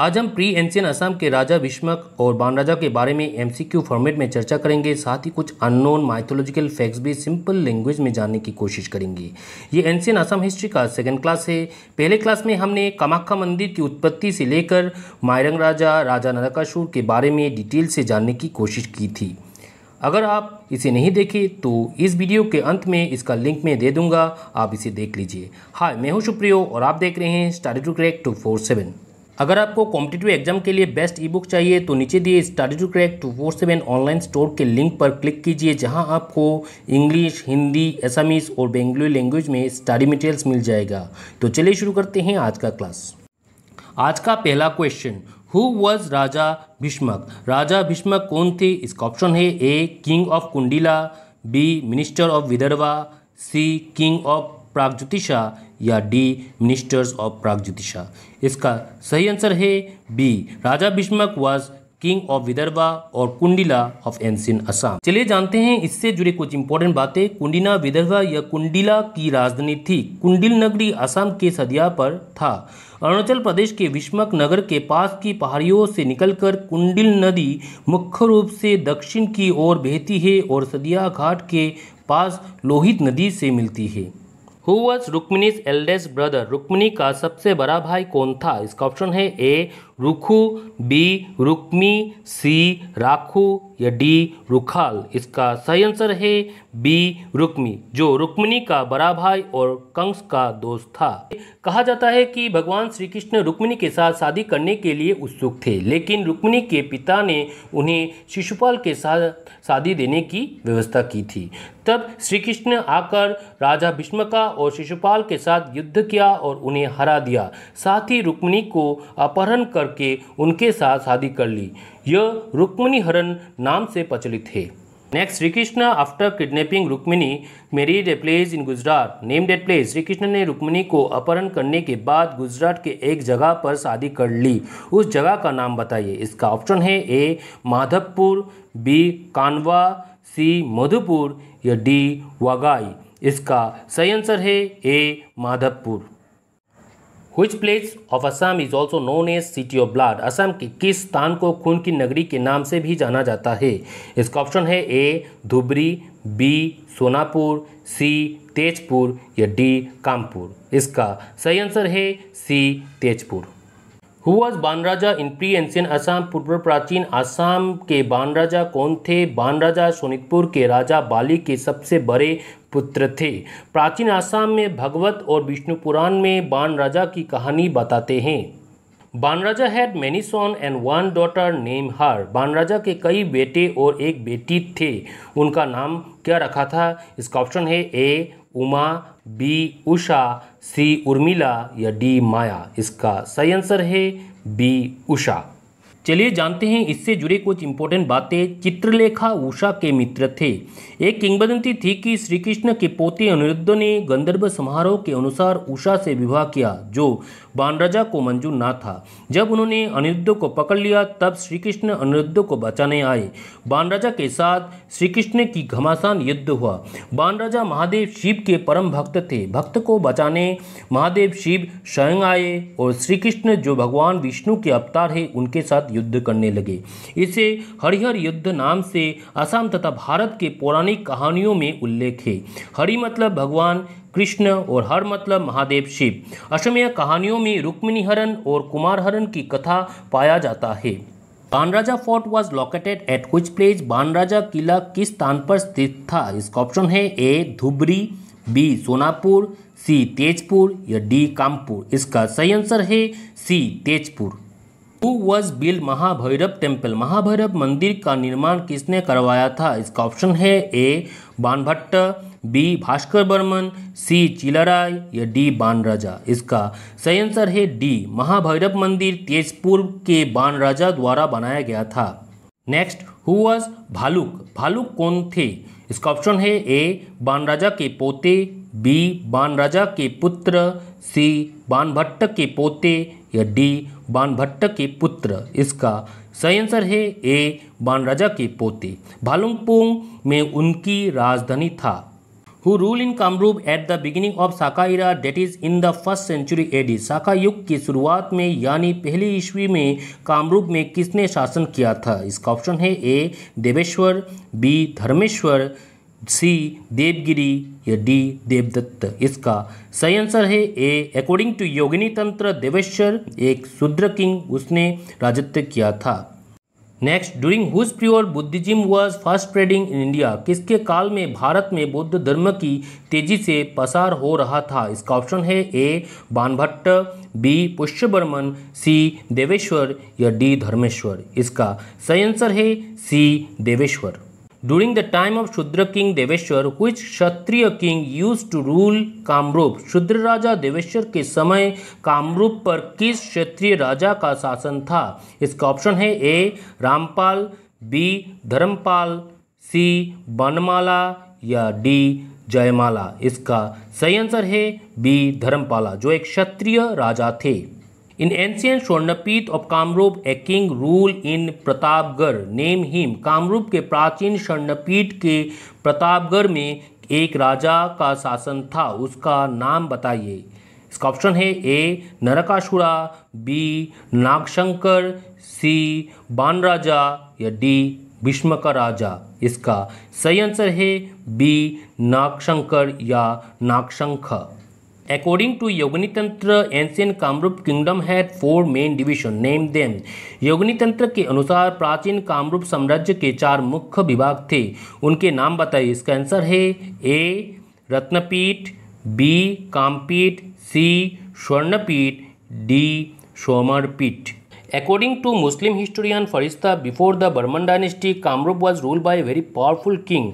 आज हम pre ancient Assam के राजा विष्मक और बानराजा के बारे में एमसीक्यू फॉर्मेट में चर्चा करेंगे साथ ही कुछ अननोन माइथोलॉजिकल फैक्ट्स भी सिंपल लैंग्वेज में जानने की कोशिश करेंगे ये एंशियन असम हिस्ट्री का सेकंड क्लास है पहले क्लास में हमने कामाख्या मंदिर की उत्पत्ति से लेकर मायरंग राजा राजा नरकाशुर के बारे में डिटेल से जानने की कोशिश की थी अगर आप इसे नहीं देखे तो इस वीडियो के अंत में इसका लिंक मैं दे दूंगा आप इसे देख लीजिए हाय मैं हूं सुप्रियो और आप देख रहे हैं study to crack two four seven अगर आपको कॉम्पिटेटिव एग्जाम के लिए बेस्ट ई बुक चाहिए तो नीचे दिए study to crack two four seven online store के लिंक पर क्लिक कीजिए जहां आपको इंग्लिश हिंदी एसामीस और बेंगलुरु लैंग्वेज में स्टडी मटेरियल्स मिल जाएगा तो चलिए शुरू करते हैं आज का क्लास आज का पहला question who was Raja Bhishmak Raja Bhishmak कौन थे इसका ऑप्शन है A king of Kundila B minister of Vidarbha C king of Pragjyotisha या डी मिनिस्टर्स ऑफ प्रागज्योतिषा इसका सही आंसर है B Raja Bhishmak was king of Vidarbha और कुंडिला ऑफ एंसिन असम चलिए जानते हैं इससे जुड़े कुछ इंपॉर्टेंट बातें कुंडिना विदर्भा या कुंडिला की राजधानी थी कुंडिल नगरी असम के सदिया पर था अरुणाचल प्रदेश के विस्मक नगर के पास की पहाड़ियों से निकलकर कुंडिल नदी मुख्य रूप से दक्षिण की ओर बहती है और सदिया घाट के पास लोहित नदी से मिलती है who was Rukmini's eldest brother Rukmini का सबसे बड़ा भाई कौन था इसका ऑप्शन है ए रुखु बी रुक्मी सी राखु या डी रुखाल इसका सही आंसर है बी रुक्मी जो रुक्मिणी का बड़ा भाई और कंस का दोस्त था कहा जाता है कि भगवान श्री कृष्ण रुक्मिणी के साथ शादी करने के लिए उत्सुक थे लेकिन रुक्मिणी के पिता ने उन्हें शिशुपाल के साथ शादी देने की व्यवस्था की थी तब श्री कृष्ण आकर राजा भीष्मका और शिशुपाल के साथ युद्ध किया और उन्हें हरा दिया साथ ही रुक्मिणी को अपहरण कर करके उनके साथ शादी कर ली यह रुक्मिणी हरण नाम से प्रचलित है next Shri Krishna after kidnapping Rukmini marry a place in Gujarat name that place Shri Krishna ने रुक्मिणी को अपहरण करने के बाद गुजरात के एक जगह पर शादी कर ली उस जगह का नाम बताइए इसका ऑप्शन है ए माधवपुर बी कानवा सी मधुपुर या डी वगाई इसका सही आंसर है A Madhavpur which place of Assam is also known as city of blood Assam के किस स्थान को खून की नगरी के नाम से भी जाना जाता है इसका ऑप्शन है A Dhubri B Sonapur C Tezpur या डी कामपुर इसका सही आंसर है C Tezpur who was Ban Raja in pre ancient Assam पूर्व प्राचीन आसाम के बान राजा कौन थे बान राजा सोनितपुर के राजा बाली के सबसे बड़े पुत्र थे प्राचीन आसाम में भगवत और विष्णु पुराण में बान राजा की कहानी बताते हैं Banraja had many sons and one daughter name her Banraja के कई बेटे और एक बेटी थे उनका नाम क्या रखा था इसका ऑप्शन है A Uma B Usha C Urmila या डी माया इसका सही आंसर है बी उषा चलिए जानते हैं इससे जुड़े कुछ इंपॉर्टेंट बातें चित्रलेखा उषा के मित्र थे एक किंवदंती थी कि श्री कृष्ण के पोते अनिरुद्ध ने गंधर्व समारोह के अनुसार उषा से विवाह किया जो बानराजा को मंजूर ना था जब उन्होंने अनिरुद्ध को पकड़ लिया तब श्री कृष्ण अनिरुद्ध को बचाने आए बानराजा के साथ श्री कृष्ण की घमासान युद्ध हुआ बानराजा महादेव शिव के परम भक्त थे भक्त को बचाने महादेव शिव स्वयं आए और श्री कृष्ण जो भगवान विष्णु के अवतार है उनके साथ युद्ध करने लगे इसे हरिहर युद्ध नाम से असम तथा भारत के पौराणिक कहानियों में उल्लेख है हरि मतलब भगवान कृष्ण और हर मतलब महादेव शिव असमीय कहानियों में रुक्मिणी हरण और कुमार हरण की कथा पाया जाता है Banraja fort was located at कुछ प्लेस बानराजा किला किस स्थान पर स्थित था इसका ऑप्शन है A Dhubri B Sonapur C Tezpur या डी कामपुर इसका सही आंसर है C Tezpur who was build Mahabhairav temple Mahabhairav मंदिर का निर्माण किसने करवाया था इसका ऑप्शन है A Banabhatta B Bhaskar Barman C Chilarai या डी बान राजा इसका सही आंसर है डी महाभैरव मंदिर तेजपुर के बान राजा द्वारा बनाया गया था next who was Bhaluk Bhaluk कौन थे इसका ऑप्शन है ए बान राजा के पोते बी बान राजा के पुत्र सी बान भट्ट के पोते या डी बाणभट्ट के पुत्र इसका सही आंसर है ए बान राजा के पोते भालुंगपोंग में उनकी राजधानी था who rule in Kamrup at the beginning of Saka era that is in the first century AD Saka युग की शुरुआत में यानी पहली ईस्वी में कामरूप में किसने शासन किया था इसका ऑप्शन है A Deveshwar B Dharmeshwar C Devagiri या डी देवदत्त इसका सही आंसर है ए अकॉर्डिंग टू योगिनी तंत्र देवेश्वर एक शूद्र किंग उसने राजत्व किया था next during whose pure Buddhism was first spreading in India किसके काल में भारत में बौद्ध धर्म की तेजी से पसार हो रहा था इसका ऑप्शन है ए बानभट्ट बी पुष्यवर्मन सी देवेश्वर या डी धर्मेश्वर इसका सही आंसर है C Deveshwar during the time of Shudra king Deveshwar who Kshatriya king use to rule Kamrup शुद्र राजा देवेश्वर के समय कामरूप पर किस क्षत्रिय राजा का शासन था इसका ऑप्शन है A Rampal B Dharmapal C Banamala या डी जयमाला इसका सही आंसर है बी धर्मपाला जो एक क्षत्रिय राजा थे in ancient Swarnapith of Kamrup a king rule in Pratapgarh name him Kamrup के प्राचीन स्वर्णपीठ के प्रतापगढ़ में एक राजा का शासन था उसका नाम बताइए इसका ऑप्शन है ए नरकासुरा बी नागशंकर सी बान राजा या डी भीष्म का राजा इसका सही आंसर है बी नागशंकर या Nagshankh according to Yogini Tantra ancient Kamrup kingdom had four main division name them Yogini Tantra के अनुसार प्राचीन कामरूप साम्राज्य के चार मुख्य विभाग थे उनके नाम बताइए इसका आंसर है A Ratnapith B Kampith C Swarnapith D Saumarpith According to Muslim historian Farista, before the Burman dynasty, Kamrup was ruled by a very powerful king.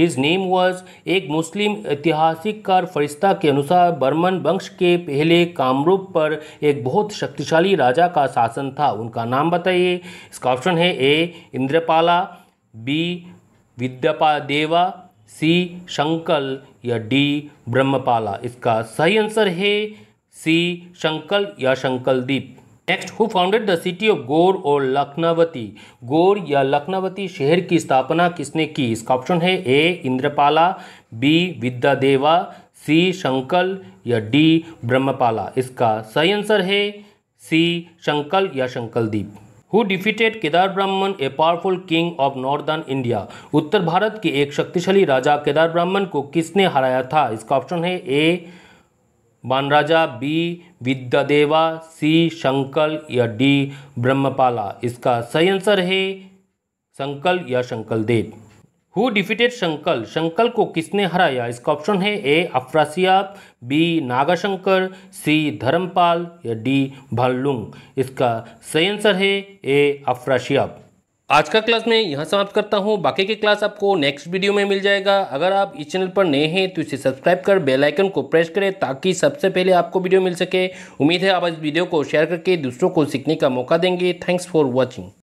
His name was एक मुस्लिम ऐतिहासिककार फरिश्ता के अनुसार बर्मन वंश के पहले कामरूप पर एक बहुत शक्तिशाली राजा का शासन था उनका नाम बताइए इसका ऑप्शन है ए इंद्रपाला बी विद्यापा देवा सी शंकल या डी ब्रह्मपाला इसका सही आंसर है सी शंकल या Shankaldip next who founded the city of Gaur और लखनावती गोर या लखनावती शहर की स्थापना किसने की इसका ऑप्शन है ए इंद्रपाला बी विद्या देवा सी शंकल या डी ब्रह्मपाला इसका सही आंसर है सी शंकल या शंकलदीप who defeated Kedar Brahman a powerful king of northern India उत्तर भारत के एक शक्तिशाली राजा केदार ब्राह्मण को किसने हराया था इसका ऑप्शन है ए बानराजा बी विद्यादेवा सी शंकल या डी ब्रह्मपाला इसका सही आंसर है शंकल या शंकल देव हु डिफिटेड शंकल शंकल को किसने हराया इसका ऑप्शन है ए अफ्रासियाब बी नागाशंकर सी धर्मपाल या डी भल्लुंग इसका सही आंसर है ए अफ्रासियाब आज का क्लास मैं यहाँ समाप्त करता हूँ बाकी के क्लास आपको नेक्स्ट वीडियो में मिल जाएगा अगर आप इस चैनल पर नए हैं तो इसे सब्सक्राइब कर बेल आइकन को प्रेस करें ताकि सबसे पहले आपको वीडियो मिल सके उम्मीद है आप इस वीडियो को शेयर करके दूसरों को सीखने का मौका देंगे थैंक्स फॉर वॉचिंग